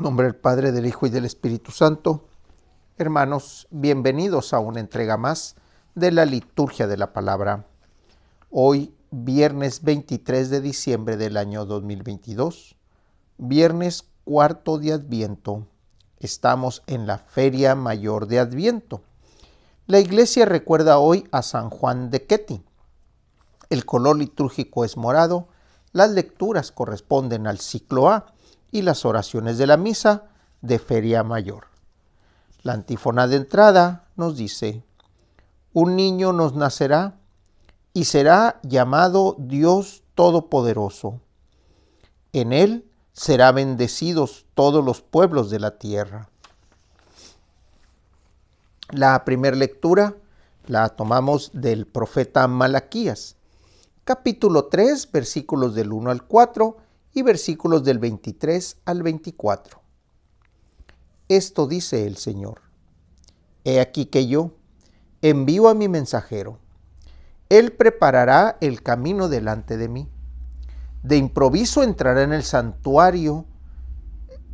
nombre del Padre, del Hijo y del Espíritu Santo. Hermanos, bienvenidos a una entrega más de la liturgia de la palabra. Hoy, viernes 23 de diciembre del año 2022, viernes cuarto de Adviento. Estamos en la Feria Mayor de Adviento. La iglesia recuerda hoy a San Juan de Ketty. El color litúrgico es morado. Las lecturas corresponden al ciclo A y las oraciones de la misa de Feria Mayor. La antífona de entrada nos dice, un niño nos nacerá y será llamado Dios Todopoderoso. En él serán bendecidos todos los pueblos de la tierra. La primera lectura la tomamos del profeta Malaquías, capítulo 3, versículos del 1 al 4 y versículos del 23 al 24. Esto dice el Señor. He aquí que yo envío a mi mensajero. Él preparará el camino delante de mí. De improviso entrará en el santuario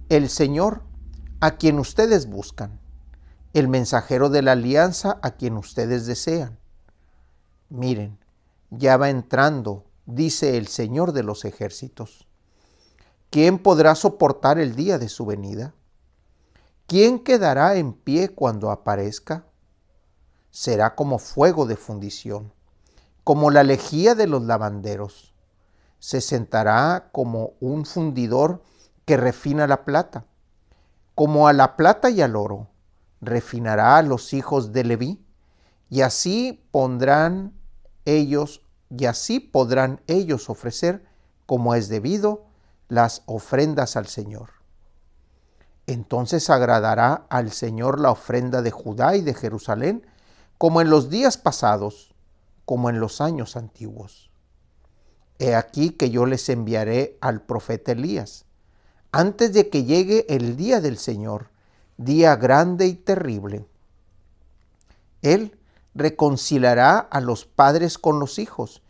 el Señor a quien ustedes buscan, el mensajero de la alianza a quien ustedes desean. Miren, ya va entrando, dice el Señor de los ejércitos. ¿Quién podrá soportar el día de su venida? ¿Quién quedará en pie cuando aparezca? Será como fuego de fundición, como la lejía de los lavanderos. Se sentará como un fundidor que refina la plata, como a la plata y al oro, refinará a los hijos de Leví, y así pondrán ellos, y así podrán ellos ofrecer, como es debido, las ofrendas al Señor. Entonces agradará al Señor la ofrenda de Judá y de Jerusalén, como en los días pasados, como en los años antiguos. He aquí que yo les enviaré al profeta Elías, antes de que llegue el día del Señor, día grande y terrible. Él reconciliará a los padres con los hijos,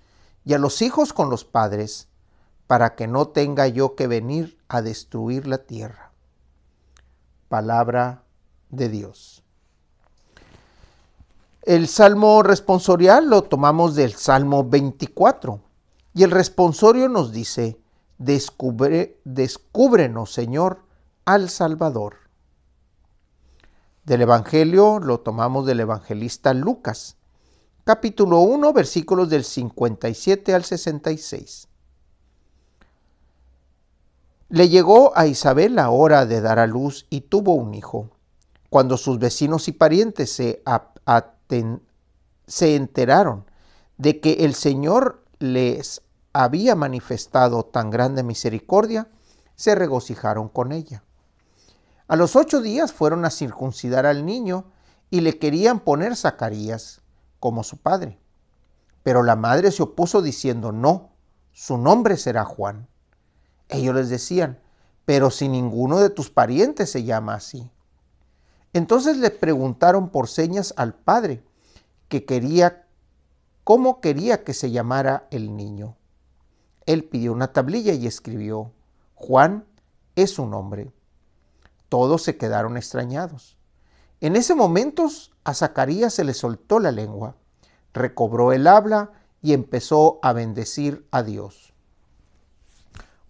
y a los hijos con los padres, para que no tenga yo que venir a destruir la tierra. Palabra de Dios. El salmo responsorial lo tomamos del Salmo 24 y el responsorio nos dice, Descubre, descúbrenos Señor al Salvador. Del Evangelio lo tomamos del evangelista Lucas, capítulo 1, versículos del 57 al 66. Le llegó a Isabel la hora de dar a luz y tuvo un hijo. Cuando sus vecinos y parientes se, se enteraron de que el Señor les había manifestado tan grande misericordia, se regocijaron con ella. A los ocho días fueron a circuncidar al niño y le querían poner Zacarías como su padre. Pero la madre se opuso diciendo, no, su nombre será Juan. Ellos les decían, pero si ninguno de tus parientes se llama así. Entonces le preguntaron por señas al padre que quería, cómo quería que se llamara el niño. Él pidió una tablilla y escribió, Juan es un hombre. Todos se quedaron extrañados. En ese momento a Zacarías se le soltó la lengua, recobró el habla y empezó a bendecir a Dios.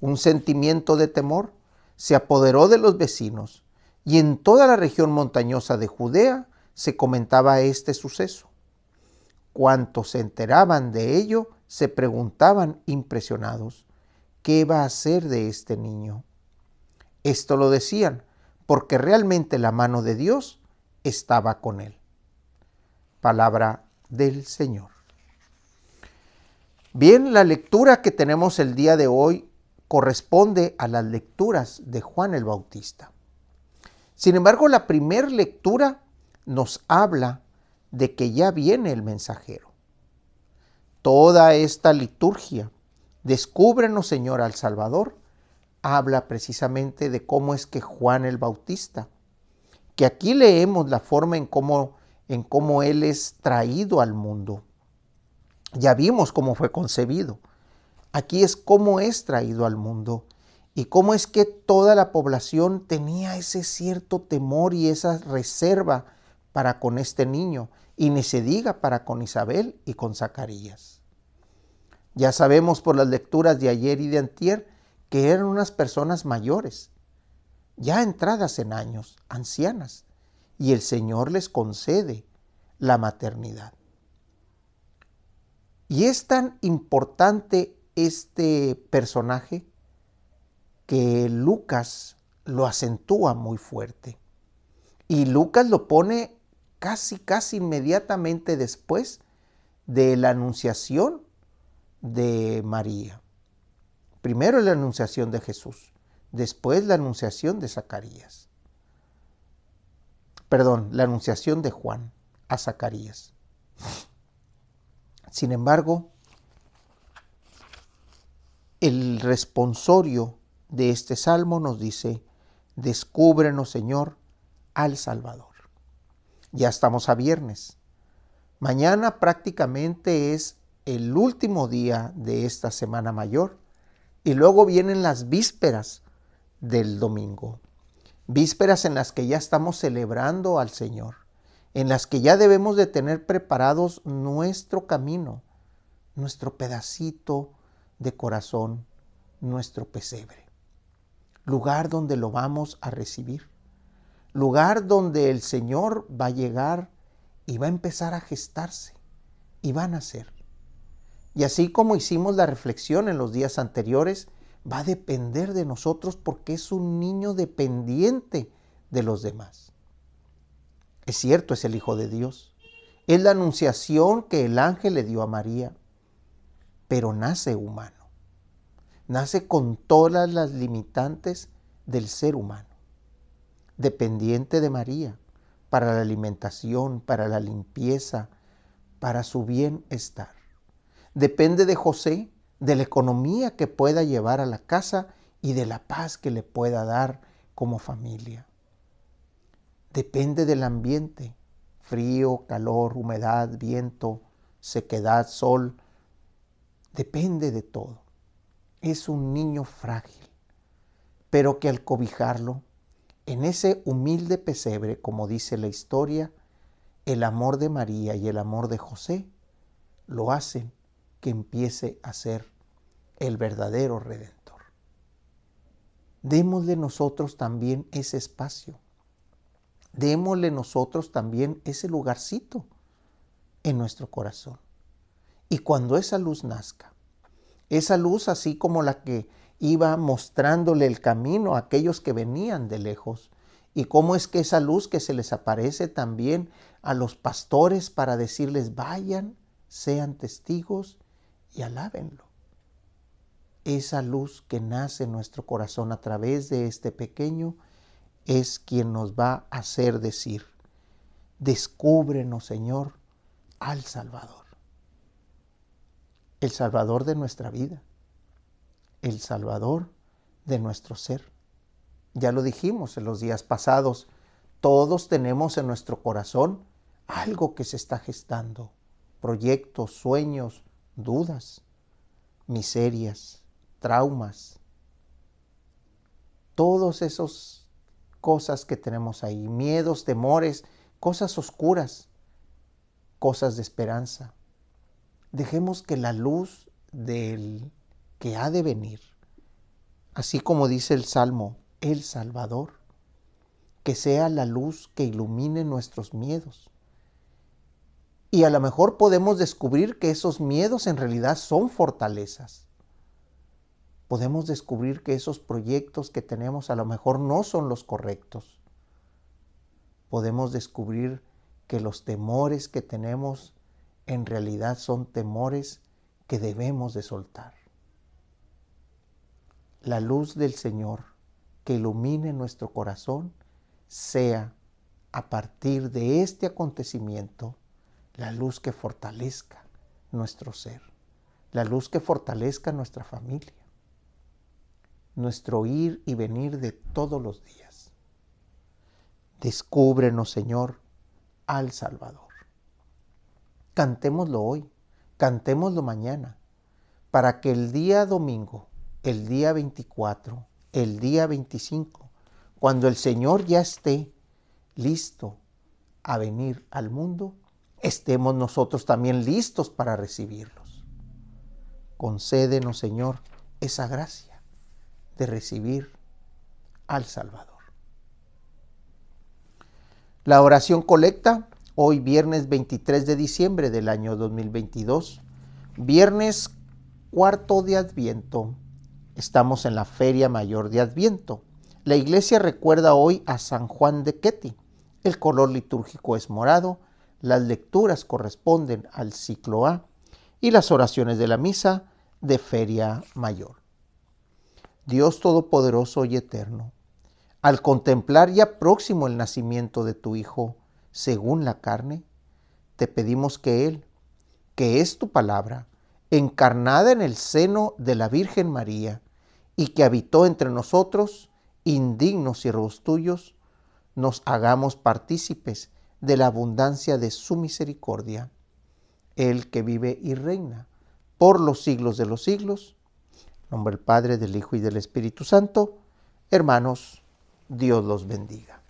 Un sentimiento de temor se apoderó de los vecinos y en toda la región montañosa de Judea se comentaba este suceso. Cuantos se enteraban de ello se preguntaban impresionados, ¿qué va a hacer de este niño? Esto lo decían porque realmente la mano de Dios estaba con él. Palabra del Señor. Bien, la lectura que tenemos el día de hoy corresponde a las lecturas de Juan el Bautista. Sin embargo, la primera lectura nos habla de que ya viene el mensajero. Toda esta liturgia, descúbrenos Señor al Salvador, habla precisamente de cómo es que Juan el Bautista, que aquí leemos la forma en cómo, en cómo él es traído al mundo. Ya vimos cómo fue concebido, Aquí es cómo es traído al mundo y cómo es que toda la población tenía ese cierto temor y esa reserva para con este niño, y ni se diga para con Isabel y con Zacarías. Ya sabemos por las lecturas de ayer y de antier que eran unas personas mayores, ya entradas en años, ancianas, y el Señor les concede la maternidad. Y es tan importante este personaje que Lucas lo acentúa muy fuerte. Y Lucas lo pone casi, casi inmediatamente después de la anunciación de María. Primero la anunciación de Jesús, después la anunciación de Zacarías. Perdón, la anunciación de Juan a Zacarías. Sin embargo, el responsorio de este salmo nos dice, descúbrenos Señor al Salvador. Ya estamos a viernes. Mañana prácticamente es el último día de esta semana mayor y luego vienen las vísperas del domingo. Vísperas en las que ya estamos celebrando al Señor, en las que ya debemos de tener preparados nuestro camino, nuestro pedacito de corazón nuestro pesebre, lugar donde lo vamos a recibir, lugar donde el Señor va a llegar y va a empezar a gestarse y va a nacer. Y así como hicimos la reflexión en los días anteriores, va a depender de nosotros porque es un niño dependiente de los demás. Es cierto, es el Hijo de Dios. Es la anunciación que el ángel le dio a María pero nace humano. Nace con todas las limitantes del ser humano. Dependiente de María para la alimentación, para la limpieza, para su bienestar. Depende de José, de la economía que pueda llevar a la casa y de la paz que le pueda dar como familia. Depende del ambiente, frío, calor, humedad, viento, sequedad, sol, depende de todo. Es un niño frágil, pero que al cobijarlo, en ese humilde pesebre, como dice la historia, el amor de María y el amor de José lo hacen que empiece a ser el verdadero redentor. Démosle nosotros también ese espacio. Démosle nosotros también ese lugarcito en nuestro corazón. Y cuando esa luz nazca, esa luz así como la que iba mostrándole el camino a aquellos que venían de lejos, y cómo es que esa luz que se les aparece también a los pastores para decirles vayan, sean testigos y alábenlo. Esa luz que nace en nuestro corazón a través de este pequeño es quien nos va a hacer decir, descúbrenos Señor al Salvador el Salvador de nuestra vida, el Salvador de nuestro ser. Ya lo dijimos en los días pasados, todos tenemos en nuestro corazón algo que se está gestando, proyectos, sueños, dudas, miserias, traumas, todas esas cosas que tenemos ahí, miedos, temores, cosas oscuras, cosas de esperanza, dejemos que la luz del que ha de venir, así como dice el Salmo, el Salvador, que sea la luz que ilumine nuestros miedos. Y a lo mejor podemos descubrir que esos miedos en realidad son fortalezas. Podemos descubrir que esos proyectos que tenemos a lo mejor no son los correctos. Podemos descubrir que los temores que tenemos en realidad son temores que debemos de soltar. La luz del Señor que ilumine nuestro corazón sea a partir de este acontecimiento la luz que fortalezca nuestro ser, la luz que fortalezca nuestra familia, nuestro ir y venir de todos los días. Descúbrenos, Señor, al Salvador cantémoslo hoy, cantémoslo mañana, para que el día domingo, el día 24, el día 25, cuando el Señor ya esté listo a venir al mundo, estemos nosotros también listos para recibirlos. Concédenos, Señor, esa gracia de recibir al Salvador. La oración colecta hoy viernes 23 de diciembre del año 2022, viernes cuarto de Adviento. Estamos en la Feria Mayor de Adviento. La iglesia recuerda hoy a San Juan de Ketty. El color litúrgico es morado, las lecturas corresponden al ciclo A y las oraciones de la misa de Feria Mayor. Dios Todopoderoso y Eterno, al contemplar ya próximo el nacimiento de tu Hijo, según la carne, te pedimos que Él, que es tu palabra, encarnada en el seno de la Virgen María, y que habitó entre nosotros, indignos siervos tuyos, nos hagamos partícipes de la abundancia de su misericordia, el que vive y reina por los siglos de los siglos. En nombre del Padre, del Hijo y del Espíritu Santo. Hermanos, Dios los bendiga.